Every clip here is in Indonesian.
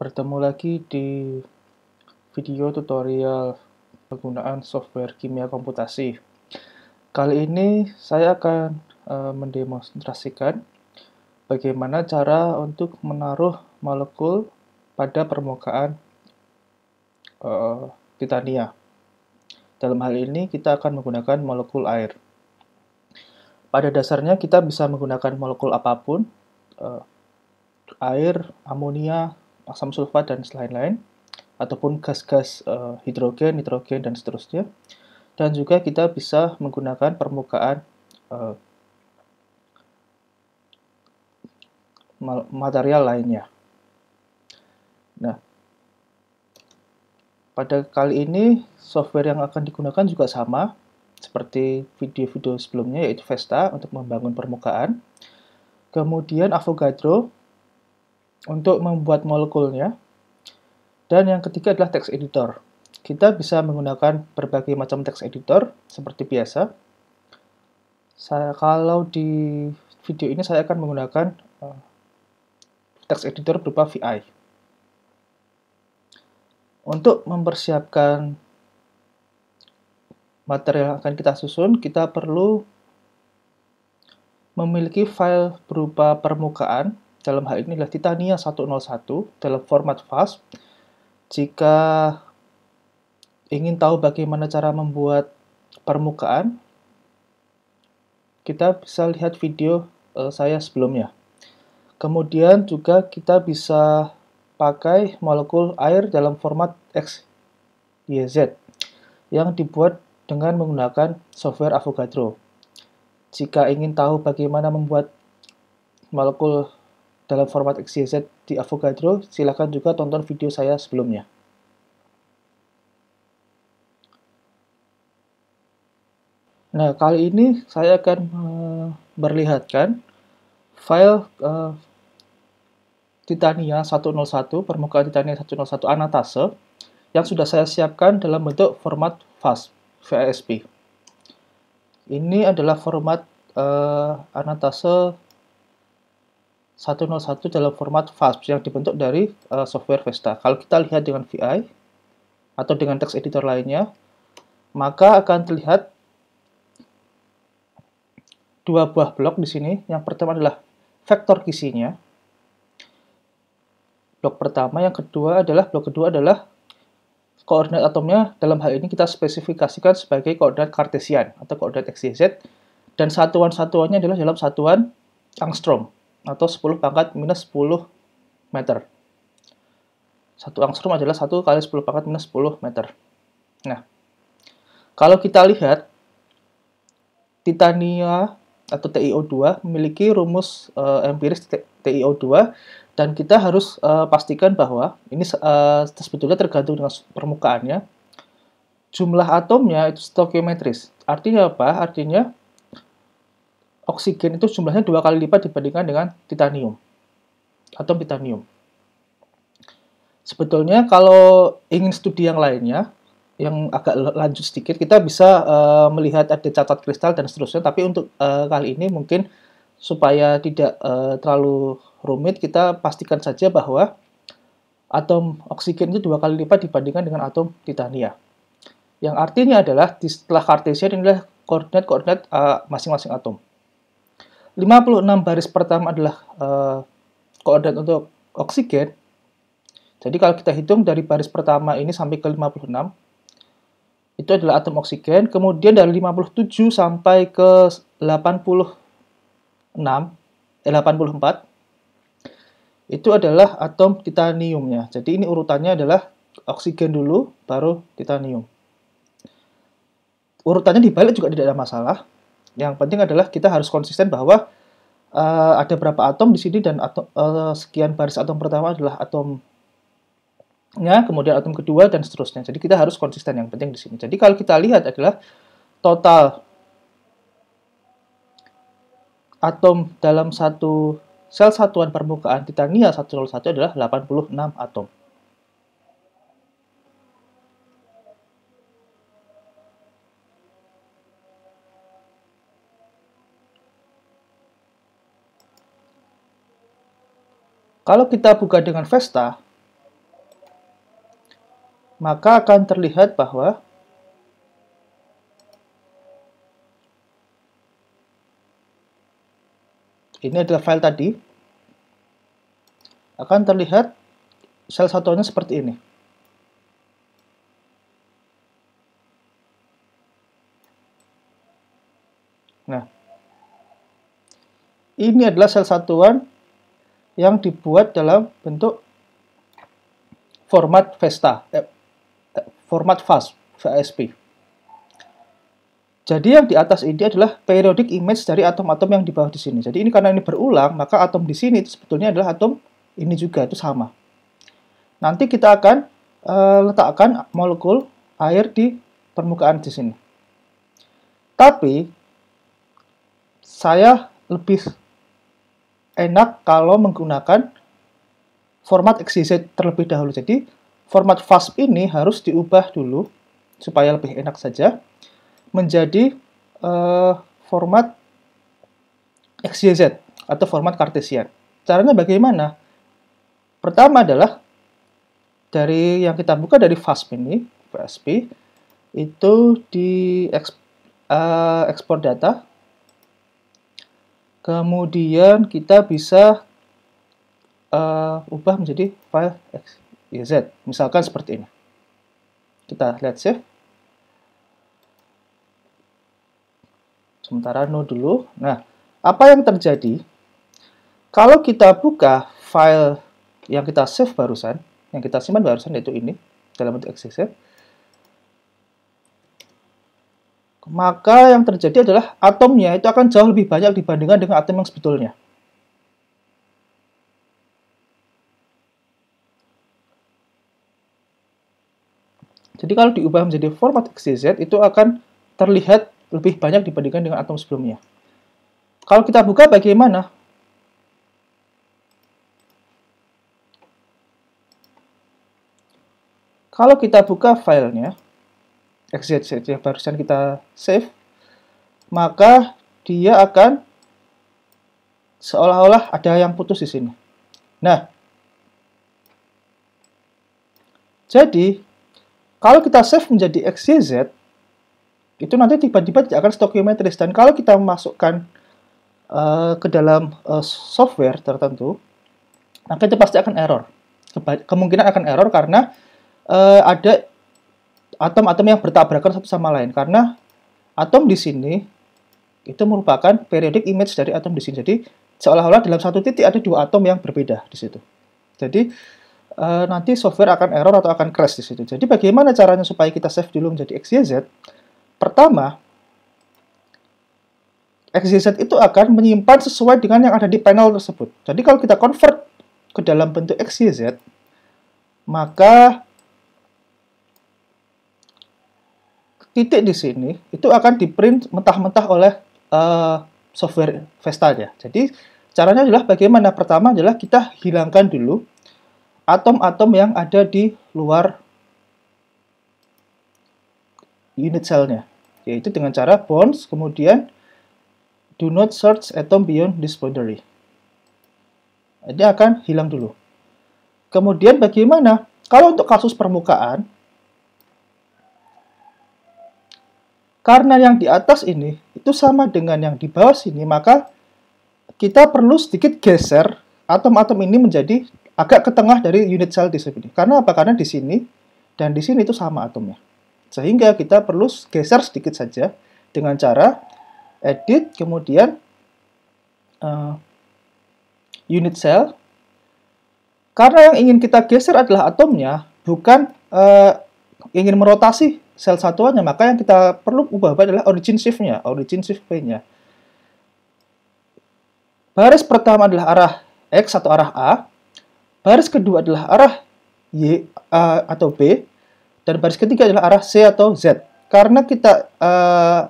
Bertemu lagi di video tutorial penggunaan software kimia komputasi. Kali ini saya akan e, mendemonstrasikan bagaimana cara untuk menaruh molekul pada permukaan e, titania. Dalam hal ini kita akan menggunakan molekul air. Pada dasarnya kita bisa menggunakan molekul apapun, e, air, amonia, asam sulfat dan selain lain ataupun gas-gas uh, hidrogen, nitrogen, dan seterusnya. Dan juga kita bisa menggunakan permukaan uh, material lainnya. Nah, pada kali ini software yang akan digunakan juga sama seperti video-video sebelumnya yaitu Vesta untuk membangun permukaan. Kemudian Avogadro untuk membuat molekulnya. Dan yang ketiga adalah text editor. Kita bisa menggunakan berbagai macam text editor seperti biasa. Saya, kalau di video ini saya akan menggunakan uh, eh, text editor berupa VI. Untuk mempersiapkan material yang akan kita susun, kita perlu memiliki file berupa permukaan dalam hal ini adalah Titania 101 dalam format FAST. Jika ingin tahu bagaimana cara membuat permukaan, kita bisa lihat video uh, saya sebelumnya. Kemudian juga kita bisa pakai molekul air dalam format XYZ yang dibuat dengan menggunakan software Avogadro. Jika ingin tahu bagaimana membuat molekul dalam format XYZ di Avogadro, silakan juga tonton video saya sebelumnya. Nah, kali ini saya akan uh, file uh, Titania 101, permukaan Titania 101 anatase yang sudah saya siapkan dalam bentuk format FAS, VASP. Ini adalah format uh, anatase 101 dalam format VASP yang dibentuk dari uh, software Vesta. Kalau kita lihat dengan VI atau dengan text editor lainnya, maka akan terlihat dua buah blok di sini. Yang pertama adalah vektor kisinya. Blok pertama, yang kedua adalah blok kedua adalah koordinat atomnya dalam hal ini kita spesifikasikan sebagai koordinat kartesian atau koordinat XYZ dan satuan-satuannya adalah dalam satuan angstrom atau 10 pangkat minus 10 meter. Satu angstrom adalah 1 kali 10 pangkat minus 10 meter. Nah, kalau kita lihat, Titania atau TiO2 memiliki rumus uh, empiris TiO2 dan kita harus uh, pastikan bahwa ini uh, sebetulnya tergantung dengan permukaannya. Jumlah atomnya itu stoikiometris. Artinya apa? Artinya oksigen itu jumlahnya dua kali lipat dibandingkan dengan titanium atau titanium. Sebetulnya kalau ingin studi yang lainnya, yang agak lanjut sedikit, kita bisa uh, melihat ada catat kristal dan seterusnya. Tapi untuk uh, kali ini mungkin supaya tidak uh, terlalu rumit, kita pastikan saja bahwa atom oksigen itu dua kali lipat dibandingkan dengan atom titania. Yang artinya adalah setelah kartesian inilah koordinat-koordinat uh, masing-masing atom. 56 baris pertama adalah uh, koordinat untuk oksigen. Jadi kalau kita hitung dari baris pertama ini sampai ke 56, itu adalah atom oksigen. Kemudian dari 57 sampai ke 86, eh 84, itu adalah atom titaniumnya. Jadi ini urutannya adalah oksigen dulu, baru titanium. Urutannya dibalik juga tidak ada masalah, yang penting adalah kita harus konsisten bahwa uh, ada berapa atom di sini dan atom, uh, sekian baris atom pertama adalah atomnya, kemudian atom kedua dan seterusnya. Jadi kita harus konsisten yang penting di sini. Jadi kalau kita lihat adalah total atom dalam satu sel satuan permukaan titania 101 adalah 86 atom. Kalau kita buka dengan Vesta, maka akan terlihat bahwa ini adalah file tadi, akan terlihat sel satunya seperti ini. Nah, ini adalah sel satuan yang dibuat dalam bentuk format Vesta, eh, eh format VASP, VSP. Jadi yang di atas ini adalah periodic image dari atom-atom yang di bawah di sini. Jadi ini karena ini berulang, maka atom di sini itu sebetulnya adalah atom ini juga, itu sama. Nanti kita akan uh, letakkan molekul air di permukaan di sini. Tapi saya lebih enak kalau menggunakan format xyz terlebih dahulu. Jadi, format FASP ini harus diubah dulu supaya lebih enak saja menjadi uh, format XYZ atau format Cartesian. Caranya bagaimana? Pertama adalah dari yang kita buka dari FASP ini, FASP itu di export uh, eh, ekspor data Kemudian kita bisa uh, ubah menjadi file XYZ Misalkan seperti ini. Kita lihat save. Sementara no dulu. Nah, apa yang terjadi? Kalau kita buka file yang kita save barusan, yang kita simpan barusan yaitu ini, dalam bentuk XYZ maka yang terjadi adalah atomnya itu akan jauh lebih banyak dibandingkan dengan atom yang sebetulnya. Jadi kalau diubah menjadi format XYZ itu akan terlihat lebih banyak dibandingkan dengan atom sebelumnya. Kalau kita buka bagaimana? Kalau kita buka filenya, XZZ yang barusan kita save, maka dia akan seolah-olah ada yang putus di sini. Nah, jadi kalau kita save menjadi XYZ, itu nanti tiba-tiba tidak akan stokiometris. Dan kalau kita memasukkan uh, eh, ke dalam uh, software tertentu, maka itu pasti akan error. kemungkinan akan error karena uh, ada atom-atom yang bertabrakan satu sama lain karena atom di sini itu merupakan periodic image dari atom di sini. Jadi seolah-olah dalam satu titik ada dua atom yang berbeda di situ. Jadi e, nanti software akan error atau akan crash di situ. Jadi bagaimana caranya supaya kita save dulu menjadi XYZ? Pertama, XYZ itu akan menyimpan sesuai dengan yang ada di panel tersebut. Jadi kalau kita convert ke dalam bentuk XYZ, maka titik di sini itu akan diprint mentah-mentah oleh uh, software ya. Jadi caranya adalah bagaimana? Pertama adalah kita hilangkan dulu atom-atom yang ada di luar unit selnya, yaitu dengan cara bonds, kemudian do not search atom beyond this boundary. Ini akan hilang dulu. Kemudian bagaimana? Kalau untuk kasus permukaan, karena yang di atas ini itu sama dengan yang di bawah sini, maka kita perlu sedikit geser atom-atom ini menjadi agak ke tengah dari unit sel di sini. Karena apa? Karena di sini dan di sini itu sama atomnya. Sehingga kita perlu geser sedikit saja dengan cara edit, kemudian uh, unit cell. Karena yang ingin kita geser adalah atomnya, bukan uh, ingin merotasi sel satuannya, maka yang kita perlu ubah adalah origin shift-nya, origin shift P-nya. Baris pertama adalah arah X atau arah A, baris kedua adalah arah Y A, atau B, dan baris ketiga adalah arah C atau Z. Karena kita uh,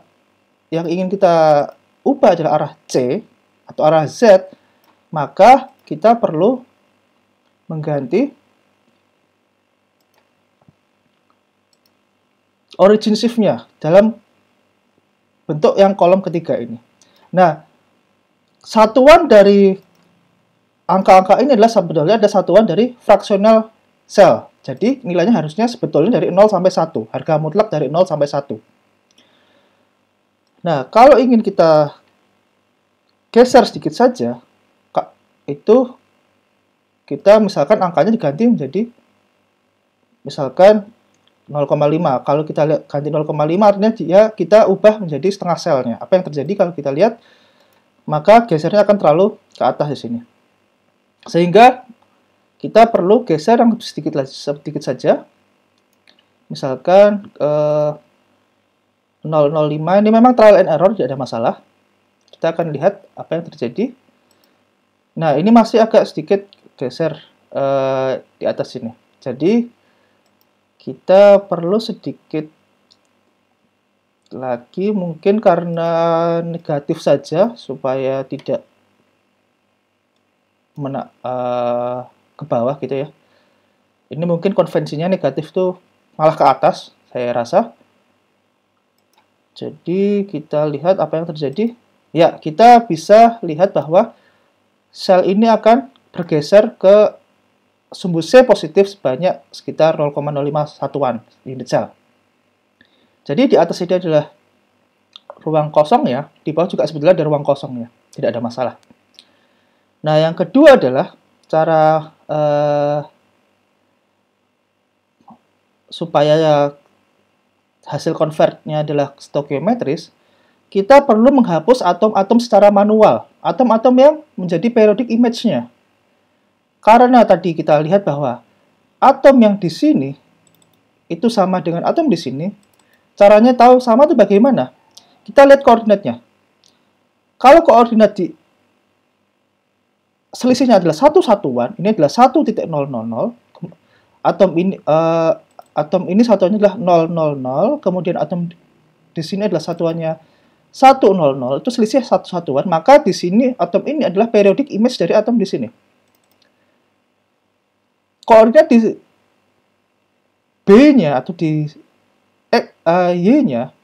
yang ingin kita ubah adalah arah C atau arah Z, maka kita perlu mengganti origin shift-nya dalam bentuk yang kolom ketiga ini. Nah, satuan dari angka-angka ini adalah sebetulnya ada satuan dari fraksional sel. Jadi nilainya harusnya sebetulnya dari 0 sampai 1. Harga mutlak dari 0 sampai 1. Nah, kalau ingin kita geser sedikit saja, itu kita misalkan angkanya diganti menjadi misalkan 0,5. Kalau kita lihat ganti 0,5 artinya dia ya, kita ubah menjadi setengah selnya. Apa yang terjadi kalau kita lihat maka gesernya akan terlalu ke atas di sini. Sehingga kita perlu geser yang sedikit sedikit saja. Misalkan eh, 005 ini memang trial and error tidak ada masalah. Kita akan lihat apa yang terjadi. Nah, ini masih agak sedikit geser eh, di atas sini. Jadi kita perlu sedikit lagi mungkin karena negatif saja supaya tidak mena uh, ke bawah gitu ya ini mungkin konvensinya negatif tuh malah ke atas saya rasa jadi kita lihat apa yang terjadi ya kita bisa lihat bahwa sel ini akan bergeser ke sumbu C positif sebanyak sekitar 0,05 satuan unit sel. Jadi di atas ini adalah ruang kosong ya, di bawah juga sebetulnya ada ruang kosong ya, tidak ada masalah. Nah yang kedua adalah cara eh, supaya ya, hasil convertnya adalah stoichiometris, kita perlu menghapus atom-atom secara manual, atom-atom yang menjadi periodic image-nya. Karena tadi kita lihat bahwa atom yang di sini itu sama dengan atom di sini. Caranya tahu sama itu bagaimana? Kita lihat koordinatnya. Kalau koordinat di selisihnya adalah satu satuan, ini adalah 1.000, atom ini uh, atom ini satuannya adalah 000, kemudian atom di sini adalah satuannya 100, itu selisih satu satuan, maka di sini atom ini adalah periodik image dari atom di sini koordinat di B-nya atau di eh, uh, Y-nya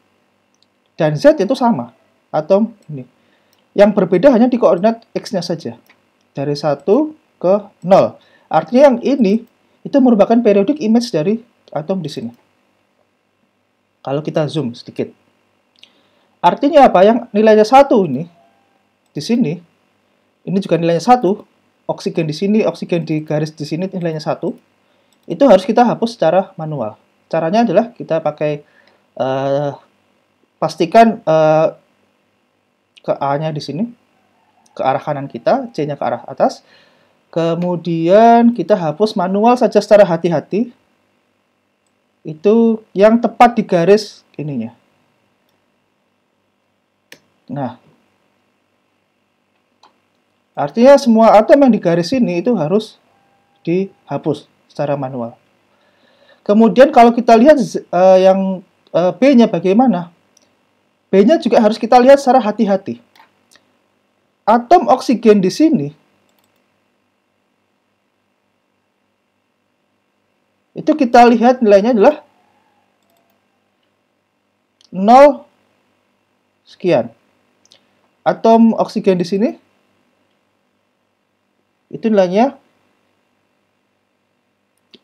dan Z itu sama atau ini. Yang berbeda hanya di koordinat X-nya saja. Dari 1 ke 0. Artinya yang ini itu merupakan periodik image dari atom di sini. Kalau kita zoom sedikit. Artinya apa? Yang nilainya satu ini di sini ini juga nilainya satu oksigen di sini, oksigen di garis di sini nilainya satu, itu harus kita hapus secara manual. Caranya adalah kita pakai uh, pastikan uh, ke A-nya di sini, ke arah kanan kita, C-nya ke arah atas. Kemudian kita hapus manual saja secara hati-hati. Itu yang tepat di garis ininya. Nah, Artinya semua atom yang di garis ini itu harus dihapus secara manual. Kemudian kalau kita lihat uh, yang uh, B-nya bagaimana? B-nya juga harus kita lihat secara hati-hati. Atom oksigen di sini itu kita lihat nilainya adalah 0 sekian. Atom oksigen di sini itu nilainya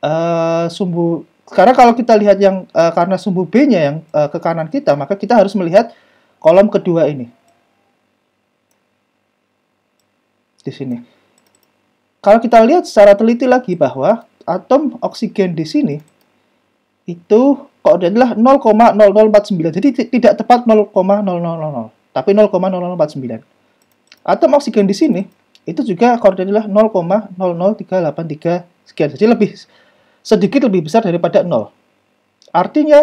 uh, sumbu Sekarang kalau kita lihat yang uh, karena sumbu B-nya yang uh, ke kanan kita, maka kita harus melihat kolom kedua ini. Di sini. Kalau kita lihat secara teliti lagi bahwa atom oksigen di sini itu kok adalah 0,0049. Jadi tidak tepat 0,0000, tapi 0,0049. Atom oksigen di sini itu juga koordinatnya 0,00383 sekian. saja lebih sedikit lebih besar daripada 0. Artinya,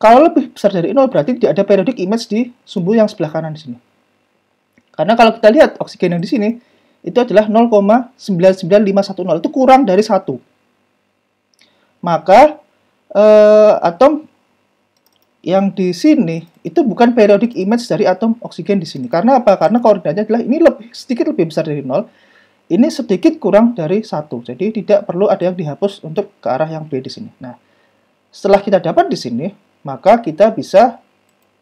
kalau lebih besar dari 0 berarti tidak ada periodik image di sumbu yang sebelah kanan di sini. Karena kalau kita lihat oksigen yang di sini, itu adalah 0,99510, itu kurang dari 1. Maka eh, atom yang di sini itu bukan periodik image dari atom oksigen di sini. Karena apa? Karena koordinatnya adalah ini lebih sedikit lebih besar dari nol, ini sedikit kurang dari satu. Jadi tidak perlu ada yang dihapus untuk ke arah yang B di sini. Nah, setelah kita dapat di sini, maka kita bisa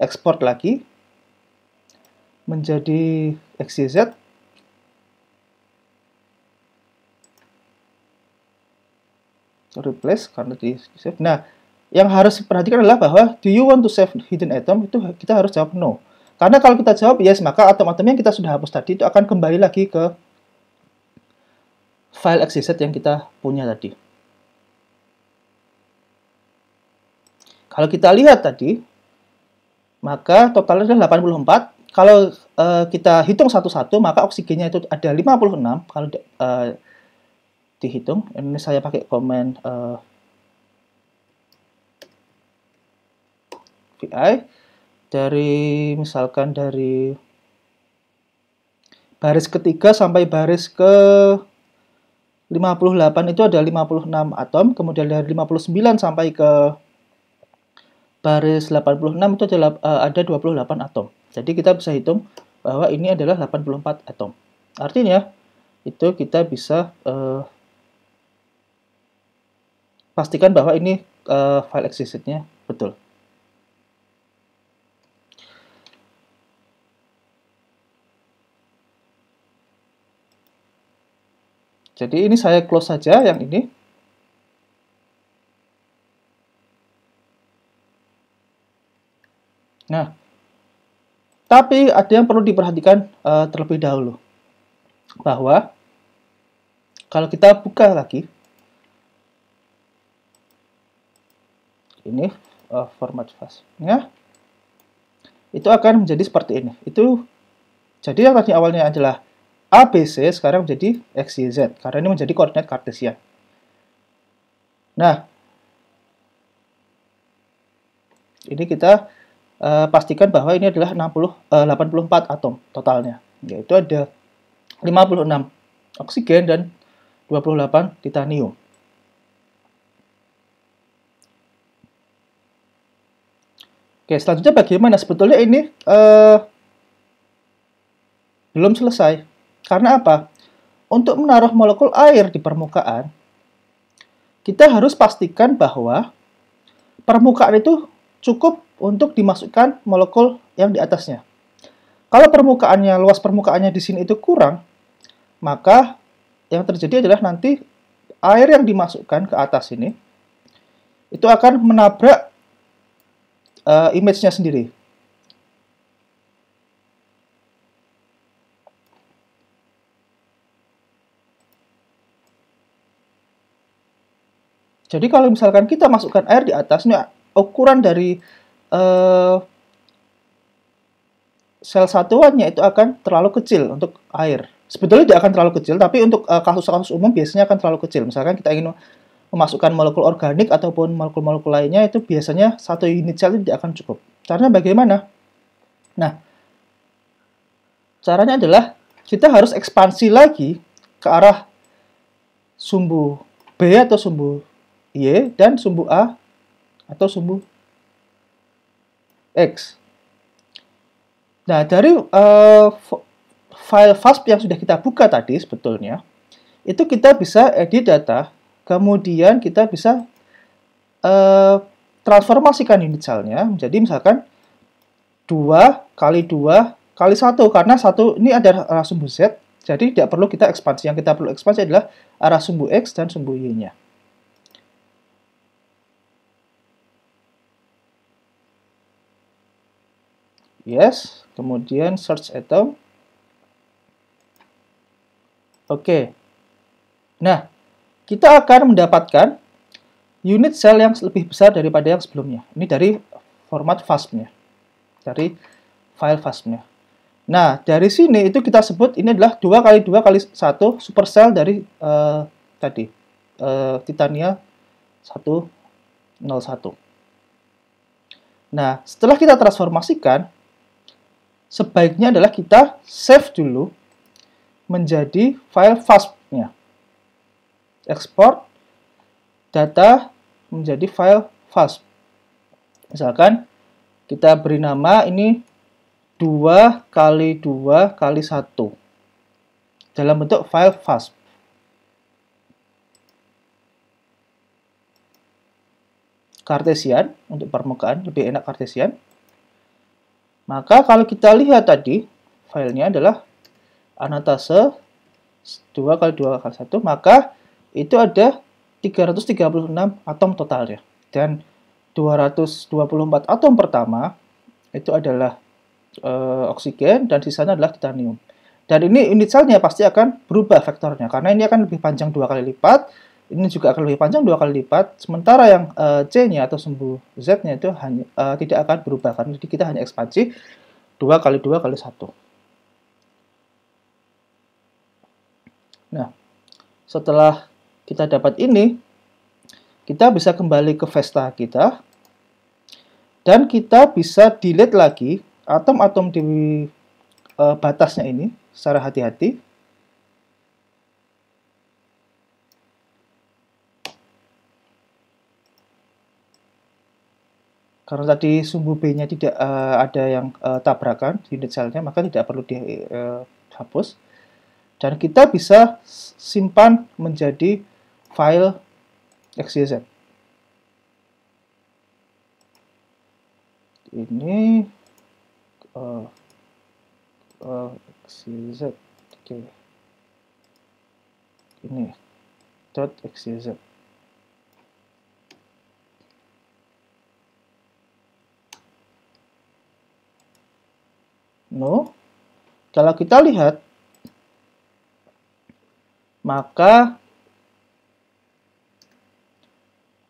ekspor lagi menjadi XYZ replace karena di save. Nah, yang harus diperhatikan adalah bahwa do you want to save hidden atom? itu kita harus jawab no. Karena kalau kita jawab yes maka atom-atom yang kita sudah hapus tadi itu akan kembali lagi ke file exit yang kita punya tadi. Kalau kita lihat tadi maka totalnya adalah 84. Kalau uh, kita hitung satu-satu maka oksigennya itu ada 56 kalau uh, dihitung. Ini saya pakai komen uh, BI dari misalkan dari baris ketiga sampai baris ke 58 itu ada 56 atom, kemudian dari 59 sampai ke baris 86 itu ada 28 eh, atom. Jadi kita bisa hitung bahwa ini adalah 84 atom. Artinya itu kita bisa uh, pastikan bahwa ini uh, file exit-nya betul. Jadi ini saya close saja yang ini. Nah, tapi ada yang perlu diperhatikan uh, terlebih dahulu. Bahwa kalau kita buka lagi, ini uh, format fastnya, itu akan menjadi seperti ini. Itu jadi yang tadi awalnya adalah ABC sekarang menjadi z karena ini menjadi koordinat kartesian. Nah, ini kita uh, pastikan bahwa ini adalah 60, uh, 84 atom totalnya, yaitu ada 56 oksigen dan 28 titanium. Oke, selanjutnya bagaimana? Sebetulnya ini uh, belum selesai. Karena apa? Untuk menaruh molekul air di permukaan, kita harus pastikan bahwa permukaan itu cukup untuk dimasukkan molekul yang di atasnya. Kalau permukaannya, luas permukaannya di sini itu kurang, maka yang terjadi adalah nanti air yang dimasukkan ke atas ini, itu akan menabrak uh, image-nya sendiri. Jadi kalau misalkan kita masukkan air di atas, ini ukuran dari uh, sel satuannya itu akan terlalu kecil untuk air. Sebetulnya tidak akan terlalu kecil, tapi untuk eh, kasus-kasus uh, umum biasanya akan terlalu kecil. Misalkan kita ingin memasukkan molekul organik ataupun molekul-molekul lainnya, itu biasanya satu unit sel tidak akan cukup. Caranya bagaimana? Nah, caranya adalah kita harus ekspansi lagi ke arah sumbu B atau sumbu Y dan sumbu A atau sumbu X. Nah, dari uh, file FASP yang sudah kita buka tadi sebetulnya, itu kita bisa edit data, kemudian kita bisa uh, transformasikan unit misalnya, menjadi misalkan 2 kali 2 kali 1, karena satu ini ada arah sumbu Z, jadi tidak perlu kita ekspansi. Yang kita perlu ekspansi adalah arah sumbu X dan sumbu Y-nya. yes kemudian search atom oke okay. nah kita akan mendapatkan unit sel yang lebih besar daripada yang sebelumnya ini dari format FASM-nya dari file FASM-nya Nah, dari sini itu kita sebut ini adalah dua kali 2 kali 1 supercell dari uh, tadi, uh, Titania 101. Nah, setelah kita transformasikan, sebaiknya adalah kita save dulu menjadi file FASP-nya. Export data menjadi file FASP. Misalkan kita beri nama ini 2 kali 2 kali 1 dalam bentuk file FASP. Kartesian untuk permukaan, lebih enak kartesian. Maka kalau kita lihat tadi, filenya adalah anotase 2 kali 2 kali 1, maka itu ada 336 atom totalnya. Dan 224 atom pertama itu adalah e, oksigen dan sisanya adalah titanium. Dan ini unit selnya pasti akan berubah vektornya karena ini akan lebih panjang dua kali lipat ini juga akan lebih panjang dua kali lipat. Sementara yang uh, C-nya atau sumbu Z-nya itu hanya uh, tidak akan berubah karena jadi kita hanya ekspansi dua kali dua kali satu. Nah, setelah kita dapat ini, kita bisa kembali ke Vesta kita dan kita bisa delete lagi atom-atom di uh, batasnya ini secara hati-hati karena tadi sumbu B-nya tidak uh, ada yang uh, tabrakan di unit selnya, maka tidak perlu dihapus. Eh, Dan kita bisa simpan menjadi file XYZ. Ini uh, uh, XYZ, oke. Okay. Ini, dot XYZ. Kalau kita lihat, maka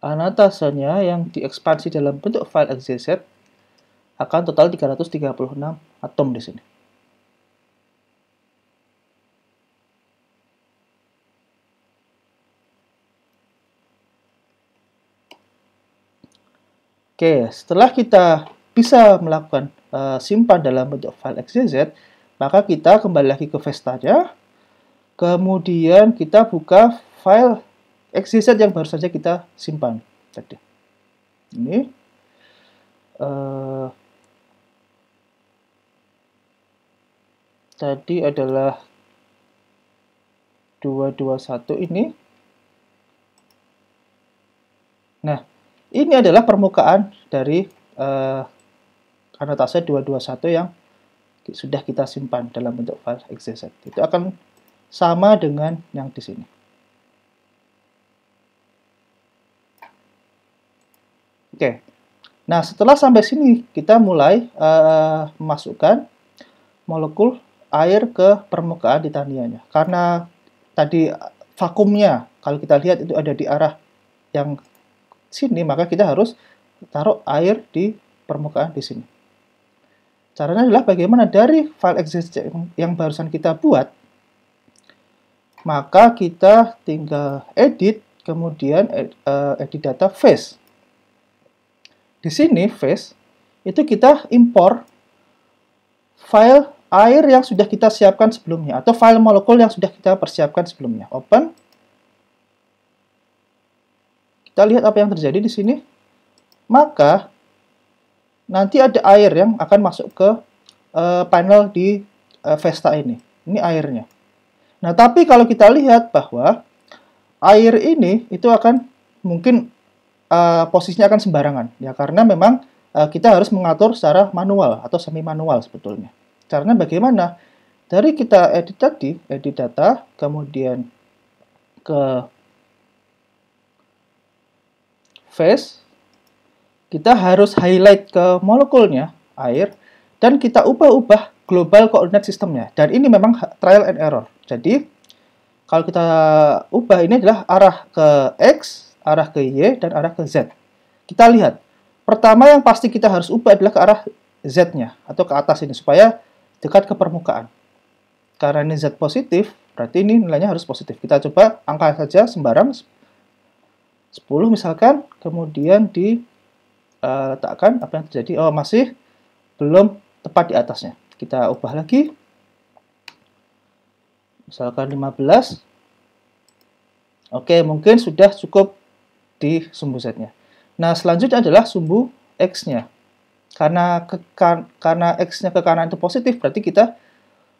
anotasinya yang diekspansi dalam bentuk file XYZ akan total 336 atom di sini. Oke, setelah kita bisa melakukan uh, simpan dalam bentuk file XYZ, maka kita kembali lagi ke Vestanya. Kemudian kita buka file XYZ yang baru saja kita simpan tadi. Ini. Uh, tadi adalah 221 ini. Nah, ini adalah permukaan dari uh, anotasi 221 yang sudah kita simpan dalam bentuk file exeset. Itu akan sama dengan yang di sini. Oke. Nah, setelah sampai sini kita mulai uh, memasukkan molekul air ke permukaan titanianya. Karena tadi eh, vakumnya kalau kita lihat itu ada di arah yang sini, maka kita harus taruh air di permukaan di sini. Caranya adalah bagaimana dari file exist yang barusan kita buat, maka kita tinggal edit, kemudian eh, edit data face. Di sini face, itu kita impor file air yang sudah kita siapkan sebelumnya, atau file molekul yang sudah kita persiapkan sebelumnya. Open. Kita lihat apa yang terjadi di sini. Maka nanti ada air yang akan masuk ke uh, panel di uh, Vesta ini. Ini airnya. Nah, tapi kalau kita lihat bahwa air ini itu akan mungkin uh, posisinya akan sembarangan ya karena memang uh, kita harus mengatur secara manual atau semi manual sebetulnya. Karena bagaimana? Dari kita edit tadi, edit data, kemudian ke face kita harus highlight ke molekulnya, air, dan kita ubah-ubah global koordinat sistemnya. Dan ini memang trial and error. Jadi, kalau kita ubah ini adalah arah ke X, arah ke Y, dan arah ke Z. Kita lihat. Pertama yang pasti kita harus ubah adalah ke arah Z-nya, atau ke atas ini, supaya dekat ke permukaan. Karena ini Z positif, berarti ini nilainya harus positif. Kita coba angka saja sembarang, 10 misalkan, kemudian di uh, letakkan apa yang terjadi oh masih belum tepat di atasnya kita ubah lagi misalkan 15 oke mungkin sudah cukup di sumbu z nya nah selanjutnya adalah sumbu x nya karena ke, kan, karena x nya ke kanan itu positif berarti kita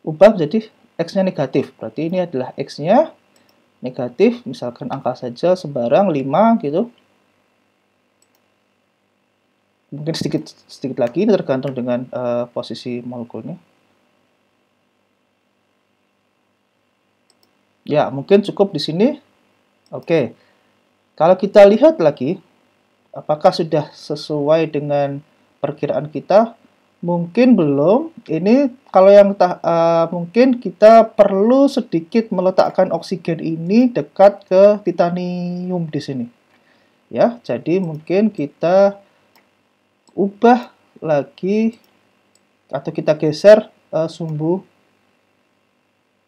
ubah menjadi x nya negatif berarti ini adalah x nya negatif misalkan angka saja sembarang 5 gitu mungkin sedikit sedikit lagi ini tergantung dengan uh, posisi molekulnya ya mungkin cukup di sini oke okay. kalau kita lihat lagi apakah sudah sesuai dengan perkiraan kita mungkin belum ini kalau yang uh, mungkin kita perlu sedikit meletakkan oksigen ini dekat ke titanium di sini ya jadi mungkin kita ubah lagi atau kita geser uh, sumbu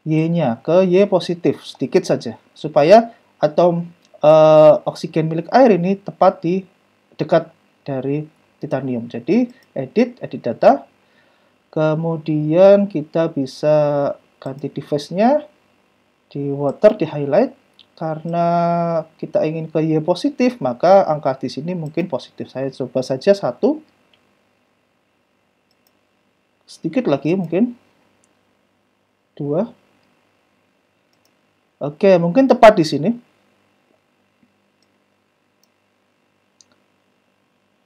Y-nya ke Y positif sedikit saja supaya atom uh, oksigen milik air ini tepat di dekat dari titanium. Jadi edit edit data kemudian kita bisa ganti device-nya di water di highlight karena kita ingin ke Y positif, maka angka di sini mungkin positif. Saya coba saja satu. Sedikit lagi mungkin. Dua. Oke, mungkin tepat di sini.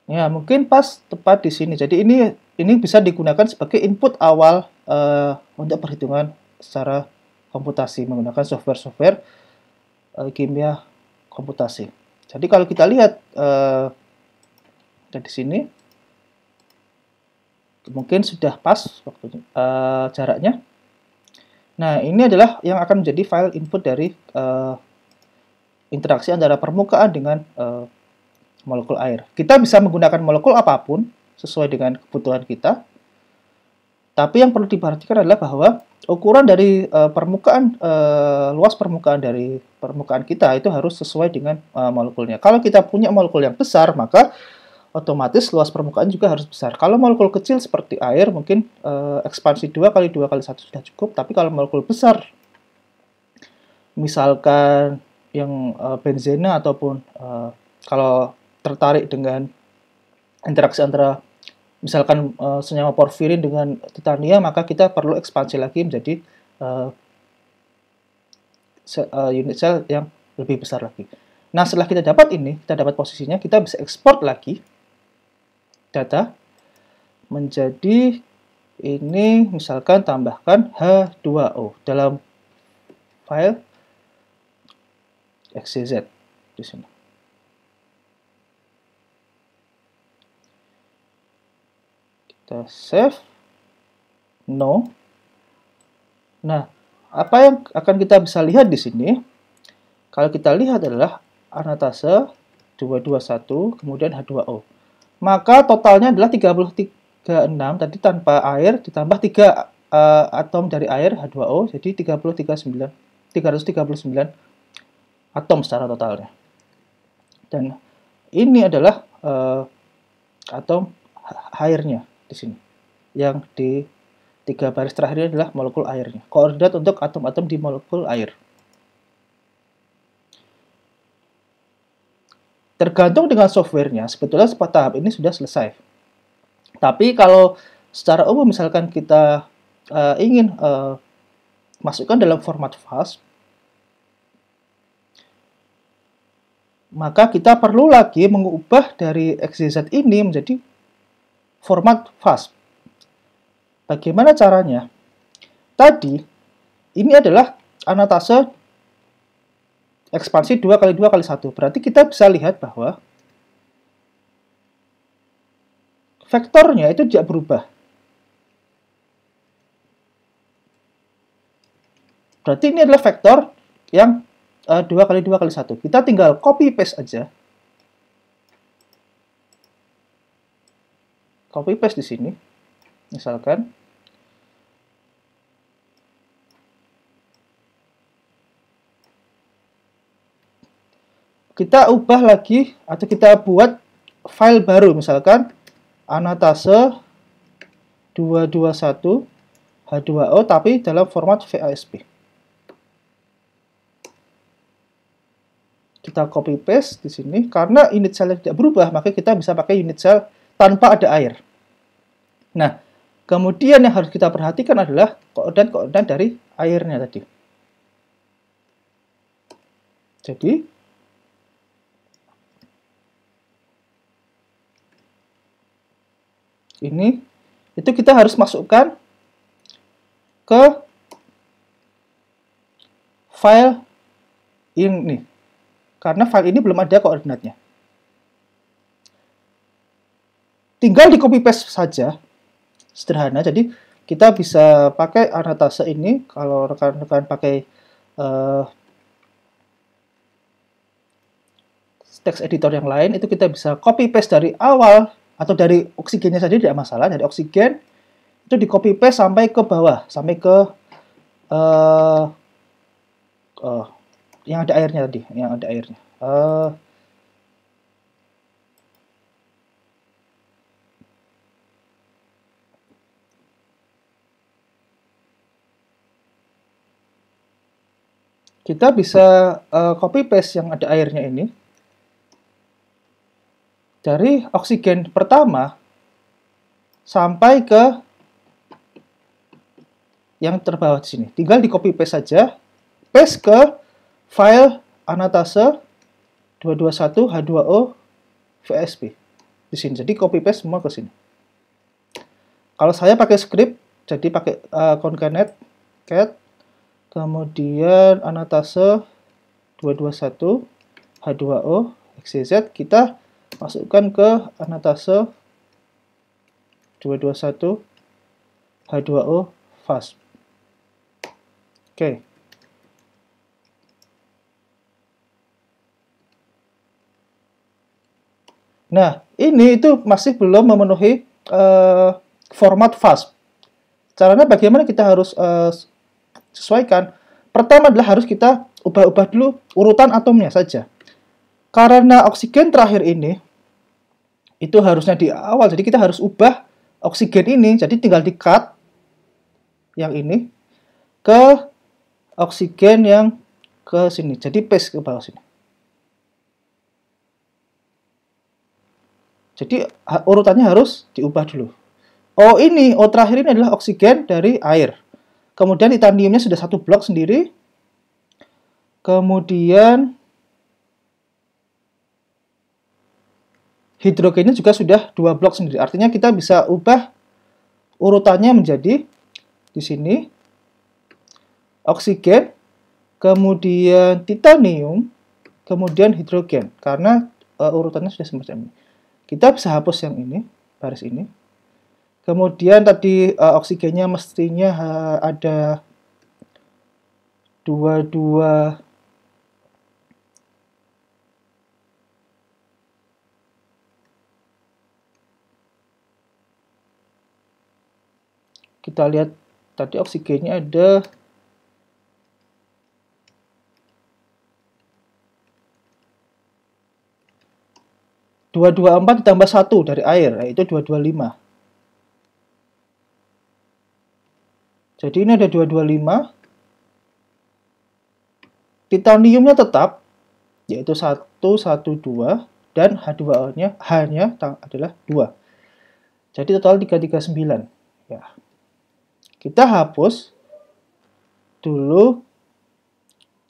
Ya, mungkin pas tepat di sini. Jadi ini ini bisa digunakan sebagai input awal uh, untuk perhitungan secara komputasi menggunakan software-software Eh, kimia komputasi. Jadi kalau kita lihat uh, eh, dari sini, mungkin sudah pas waktunya, uh, eh, jaraknya. Nah ini adalah yang akan menjadi file input dari uh, interaksi antara permukaan dengan uh, molekul air. Kita bisa menggunakan molekul apapun sesuai dengan kebutuhan kita. Tapi yang perlu diperhatikan adalah bahwa ukuran dari uh, permukaan uh, luas permukaan dari permukaan kita itu harus sesuai dengan uh, molekulnya. Kalau kita punya molekul yang besar, maka otomatis luas permukaan juga harus besar. Kalau molekul kecil seperti air mungkin uh, ekspansi 2 kali 2 kali 1 sudah cukup, tapi kalau molekul besar misalkan yang uh, benzena ataupun uh, kalau tertarik dengan interaksi antara misalkan e, senyawa porfirin dengan titania maka kita perlu ekspansi lagi menjadi e, se, e, unit sel yang lebih besar lagi. Nah, setelah kita dapat ini, kita dapat posisinya, kita bisa ekspor lagi data menjadi ini misalkan tambahkan H2O dalam file XZ di sini. kita save no nah apa yang akan kita bisa lihat di sini kalau kita lihat adalah anatase 221 kemudian H2O maka totalnya adalah 36 tadi tanpa air ditambah 3 uh, eh, atom dari air H2O jadi 339 339 atom secara totalnya dan ini adalah uh, atom airnya di sini. Yang di tiga baris terakhir adalah molekul airnya. Koordinat untuk atom-atom di molekul air. Tergantung dengan softwarenya, sebetulnya sepat tahap ini sudah selesai. Tapi kalau secara umum misalkan kita uh, ingin uh, masukkan dalam format fast, maka kita perlu lagi mengubah dari XYZ ini menjadi format FAST. Bagaimana caranya? Tadi, ini adalah anatase ekspansi 2 kali 2 kali 1. Berarti kita bisa lihat bahwa vektornya itu tidak berubah. Berarti ini adalah vektor yang uh, eh, 2 kali 2 kali 1. Kita tinggal copy paste aja copy paste di sini. Misalkan kita ubah lagi atau kita buat file baru misalkan anatase 221 H2O tapi dalam format VASP. Kita copy paste di sini karena unit cell tidak berubah maka kita bisa pakai unit cell tanpa ada air. Nah, kemudian yang harus kita perhatikan adalah koordinat-koordinat dari airnya tadi. Jadi, ini itu kita harus masukkan ke file ini karena file ini belum ada koordinatnya. Tinggal di copy paste saja. Sederhana. Jadi kita bisa pakai anotase ini kalau rekan-rekan pakai uh, eh, text editor yang lain itu kita bisa copy paste dari awal atau dari oksigennya saja tidak masalah dari oksigen itu di copy paste sampai ke bawah sampai ke uh, uh, yang ada airnya tadi yang ada airnya eh, kita bisa uh, copy paste yang ada airnya ini dari oksigen pertama sampai ke yang terbawah di sini. Tinggal di copy paste saja, paste ke file anatase 221H2O VSP di sini. Jadi copy paste semua ke sini. Kalau saya pakai script, jadi pakai uh, concatenate cat kemudian anatase 221 H2O XYZ kita masukkan ke anatase 221 H2O fast. Oke. Okay. Nah, ini itu masih belum memenuhi uh, format fast. Caranya bagaimana kita harus uh, sesuaikan. Pertama adalah harus kita ubah-ubah dulu urutan atomnya saja. Karena oksigen terakhir ini itu harusnya di awal, jadi kita harus ubah oksigen ini, jadi tinggal di cut yang ini ke oksigen yang ke sini. Jadi paste ke bawah sini. Jadi urutannya harus diubah dulu. O ini, O terakhir ini adalah oksigen dari air. Kemudian titaniumnya sudah satu blok sendiri. Kemudian hidrogennya juga sudah dua blok sendiri. Artinya kita bisa ubah urutannya menjadi di sini oksigen, kemudian titanium, kemudian hidrogen karena uh, urutannya sudah semacam ini. Kita bisa hapus yang ini, baris ini. Kemudian tadi uh, oksigennya mestinya uh, ada 22 kita lihat tadi oksigennya ada dua dua empat ditambah satu dari air yaitu dua dua lima Jadi ini ada 225. Titaniumnya tetap, yaitu 112 dan H2O-nya nya hanya adalah 2. Jadi total 339. Ya. Kita hapus dulu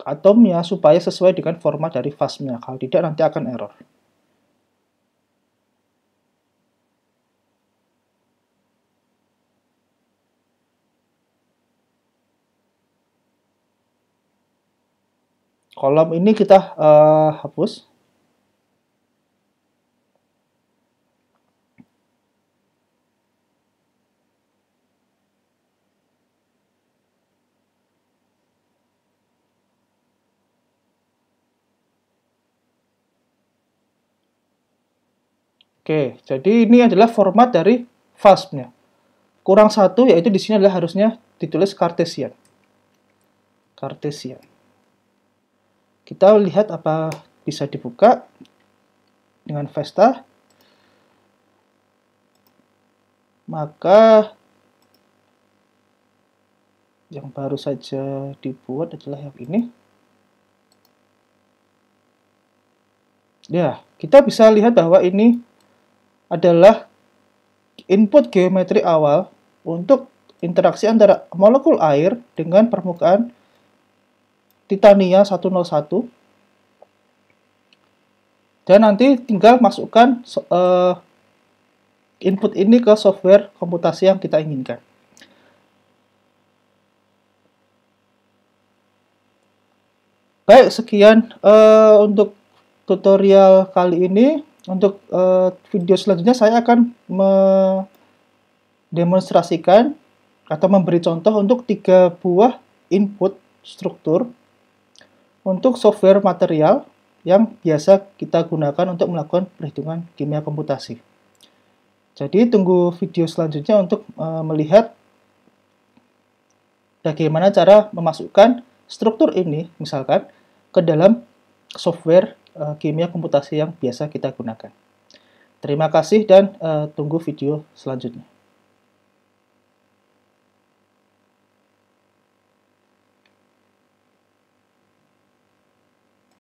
atomnya supaya sesuai dengan format dari fasmnya. Kalau tidak nanti akan error. kolom ini kita uh, hapus. Oke, jadi ini adalah format dari fastnya. nya Kurang satu, yaitu di sini adalah harusnya ditulis Cartesian. Cartesian. Kita lihat apa bisa dibuka dengan Vesta. Maka yang baru saja dibuat adalah yang ini. Ya, kita bisa lihat bahwa ini adalah input geometri awal untuk interaksi antara molekul air dengan permukaan Titania 101. Dan nanti tinggal masukkan uh, input ini ke software komputasi yang kita inginkan. Baik, sekian uh, untuk tutorial kali ini. Untuk uh, video selanjutnya saya akan mendemonstrasikan atau memberi contoh untuk tiga buah input struktur untuk software material yang biasa kita gunakan untuk melakukan perhitungan kimia komputasi. Jadi tunggu video selanjutnya untuk e, melihat bagaimana cara memasukkan struktur ini misalkan ke dalam software e, kimia komputasi yang biasa kita gunakan. Terima kasih dan e, tunggu video selanjutnya.